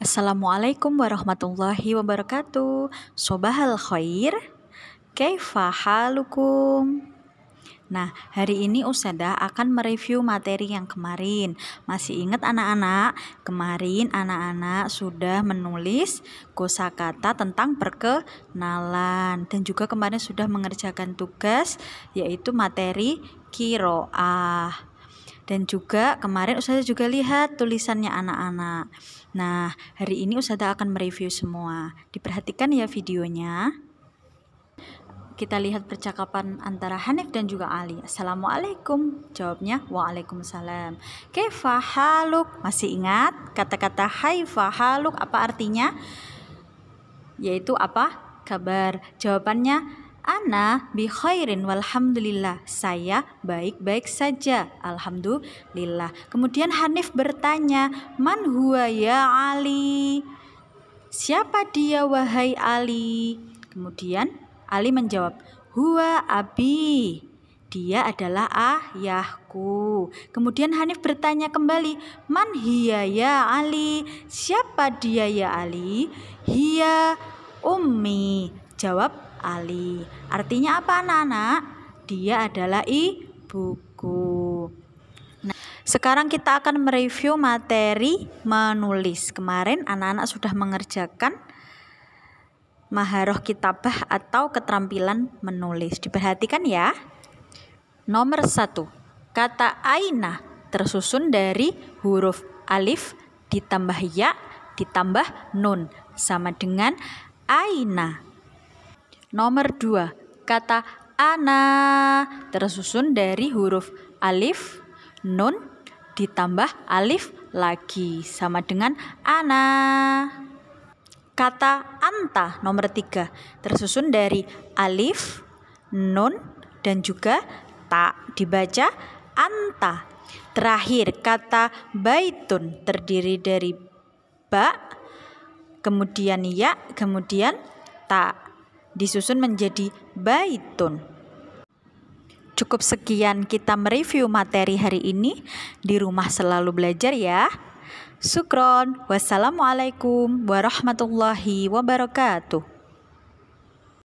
Assalamualaikum warahmatullahi wabarakatuh. Sobahal khair. Kaifa Nah, hari ini Usada akan mereview materi yang kemarin. Masih ingat anak-anak? Kemarin anak-anak sudah menulis kosakata tentang perkenalan dan juga kemarin sudah mengerjakan tugas yaitu materi kiroah. Dan juga kemarin Ustazah juga lihat tulisannya anak-anak. Nah, hari ini Ustazah akan mereview semua. Diperhatikan ya videonya. Kita lihat percakapan antara Hanif dan juga Ali. Assalamualaikum. Jawabnya waalaikumsalam. Oke fahaluk Masih ingat kata-kata hai fahaluk apa artinya? Yaitu apa? Kabar. Jawabannya Ana bi khairin walhamdulillah. Saya baik-baik saja. Alhamdulillah. Kemudian Hanif bertanya, "Man huwa ya Ali?" Siapa dia wahai Ali? Kemudian Ali menjawab, "Huwa abi." Dia adalah ayahku. Kemudian Hanif bertanya kembali, "Man hiya ya Ali? Siapa dia ya Ali?" "Hiya ummi." Jawab Ali. Artinya apa anak-anak? Dia adalah ibuku. Nah, sekarang kita akan mereview materi menulis. Kemarin anak-anak sudah mengerjakan maharoh kitabah atau keterampilan menulis. Diperhatikan ya. Nomor satu, kata aina tersusun dari huruf alif ditambah ya ditambah nun sama dengan aina Nomor 2, kata ana tersusun dari huruf alif, nun, ditambah alif lagi sama dengan ana. Kata anta nomor 3 tersusun dari alif, nun, dan juga ta dibaca anta. Terakhir kata baitun terdiri dari ba, kemudian ya, kemudian ta disusun menjadi baitun. Cukup sekian kita mereview materi hari ini. Di rumah selalu belajar ya. Sukron, wassalamualaikum warahmatullahi wabarakatuh.